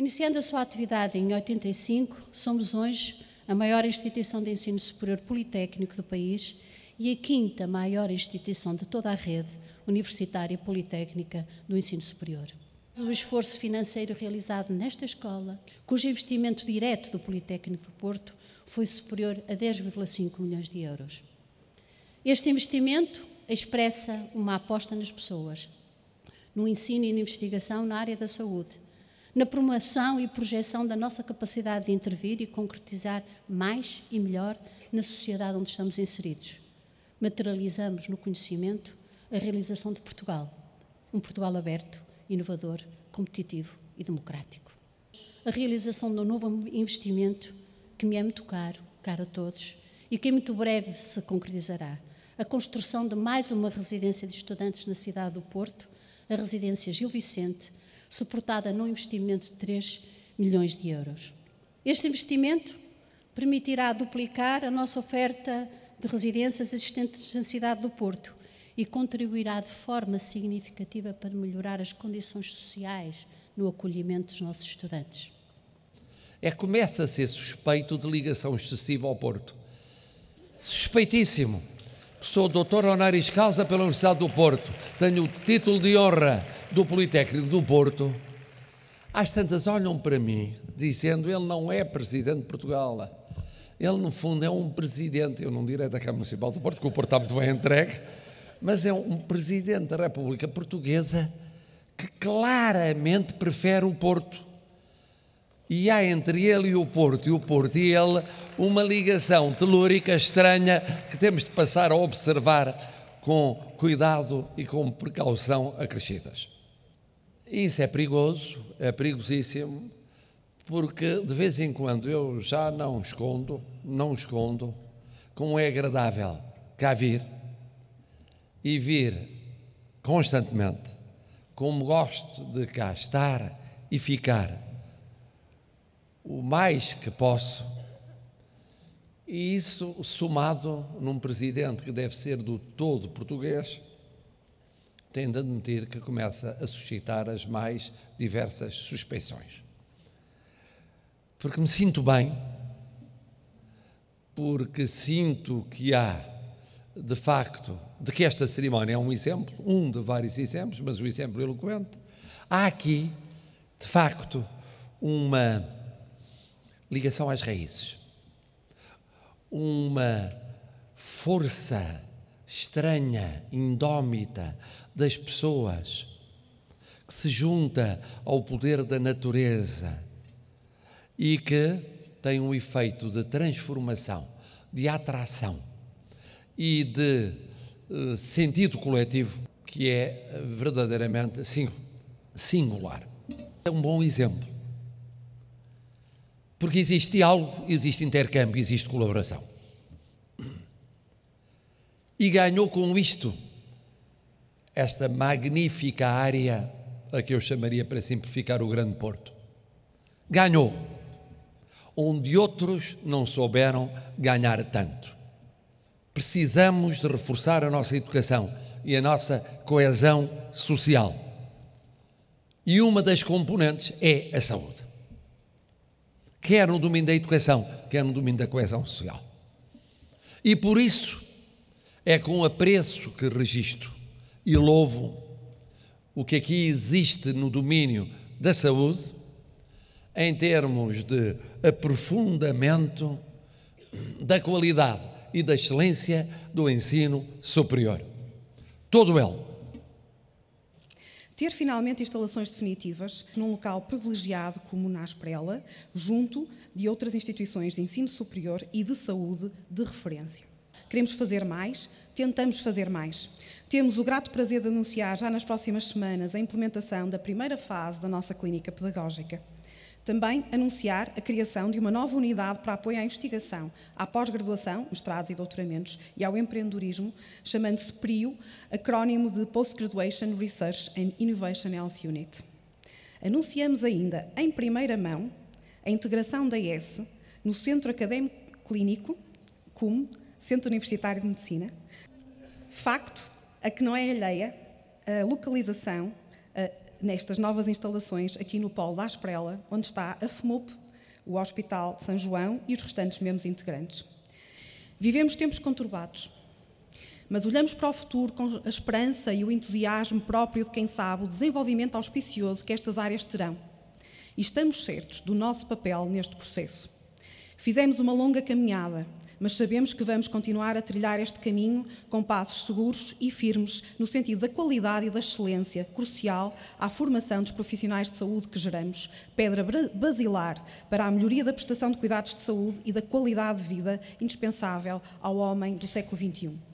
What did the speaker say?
Iniciando a sua atividade em 85, somos hoje a maior instituição de ensino superior politécnico do país e a quinta maior instituição de toda a rede universitária politécnica do ensino superior. O esforço financeiro realizado nesta escola, cujo investimento direto do Politécnico do Porto foi superior a 10,5 milhões de euros. Este investimento expressa uma aposta nas pessoas, no ensino e na investigação na área da saúde, na promoção e projeção da nossa capacidade de intervir e concretizar mais e melhor na sociedade onde estamos inseridos. Materializamos no conhecimento a realização de Portugal, um Portugal aberto, inovador, competitivo e democrático. A realização de um novo investimento que me é muito caro, caro a todos, e que em muito breve se concretizará. A construção de mais uma residência de estudantes na cidade do Porto, a residência Gil Vicente, suportada num investimento de 3 milhões de euros. Este investimento permitirá duplicar a nossa oferta de residências existentes na cidade do Porto e contribuirá de forma significativa para melhorar as condições sociais no acolhimento dos nossos estudantes. É começa a ser suspeito de ligação excessiva ao Porto. Suspeitíssimo. Sou doutor honoris causa pela Universidade do Porto. Tenho o título de honra do Politécnico do Porto, às tantas olham para mim, dizendo ele não é presidente de Portugal. Ele, no fundo, é um presidente, eu não direi da Câmara Municipal do Porto, porque o Porto está muito bem entregue, mas é um presidente da República Portuguesa que claramente prefere o Porto. E há entre ele e o Porto, e o Porto e ele, uma ligação telúrica estranha que temos de passar a observar com cuidado e com precaução acrescidas. Isso é perigoso, é perigosíssimo, porque de vez em quando eu já não escondo, não escondo, como é agradável cá vir e vir constantemente, como gosto de cá estar e ficar o mais que posso. E isso somado num presidente que deve ser do todo português tem de admitir que começa a suscitar as mais diversas suspeições. Porque me sinto bem, porque sinto que há, de facto, de que esta cerimónia é um exemplo, um de vários exemplos, mas um exemplo eloquente, há aqui, de facto, uma ligação às raízes, uma força estranha, indómita das pessoas, que se junta ao poder da natureza e que tem um efeito de transformação, de atração e de eh, sentido coletivo que é verdadeiramente singular. É um bom exemplo. Porque existe algo, existe intercâmbio, existe colaboração e ganhou com isto esta magnífica área a que eu chamaria para simplificar o Grande Porto. Ganhou onde outros não souberam ganhar tanto. Precisamos de reforçar a nossa educação e a nossa coesão social. E uma das componentes é a saúde. Quer no domínio da educação, quer no domínio da coesão social. E por isso é com apreço que registro e louvo o que aqui existe no domínio da saúde, em termos de aprofundamento da qualidade e da excelência do ensino superior. Todo ele. Ter finalmente instalações definitivas num local privilegiado como na Asprela, junto de outras instituições de ensino superior e de saúde de referência. Queremos fazer mais, tentamos fazer mais. Temos o grato prazer de anunciar já nas próximas semanas a implementação da primeira fase da nossa clínica pedagógica. Também anunciar a criação de uma nova unidade para apoio à investigação, à pós-graduação, mestrados e doutoramentos e ao empreendedorismo, chamando-se PRIO, acrónimo de Postgraduation Research and Innovation Health Unit. Anunciamos ainda, em primeira mão, a integração da ES no Centro Académico Clínico, CUM, Centro Universitário de Medicina. Facto a é que não é alheia a localização a, eh, nestas novas instalações aqui no Polo da Asprela, onde está a FMUP, o Hospital São João e os restantes membros integrantes. Vivemos tempos conturbados, mas olhamos para o futuro com a esperança e o entusiasmo próprio de quem sabe o desenvolvimento auspicioso que estas áreas terão. E estamos certos do nosso papel neste processo. Fizemos uma longa caminhada, mas sabemos que vamos continuar a trilhar este caminho com passos seguros e firmes no sentido da qualidade e da excelência, crucial à formação dos profissionais de saúde que geramos, pedra basilar para a melhoria da prestação de cuidados de saúde e da qualidade de vida indispensável ao homem do século XXI.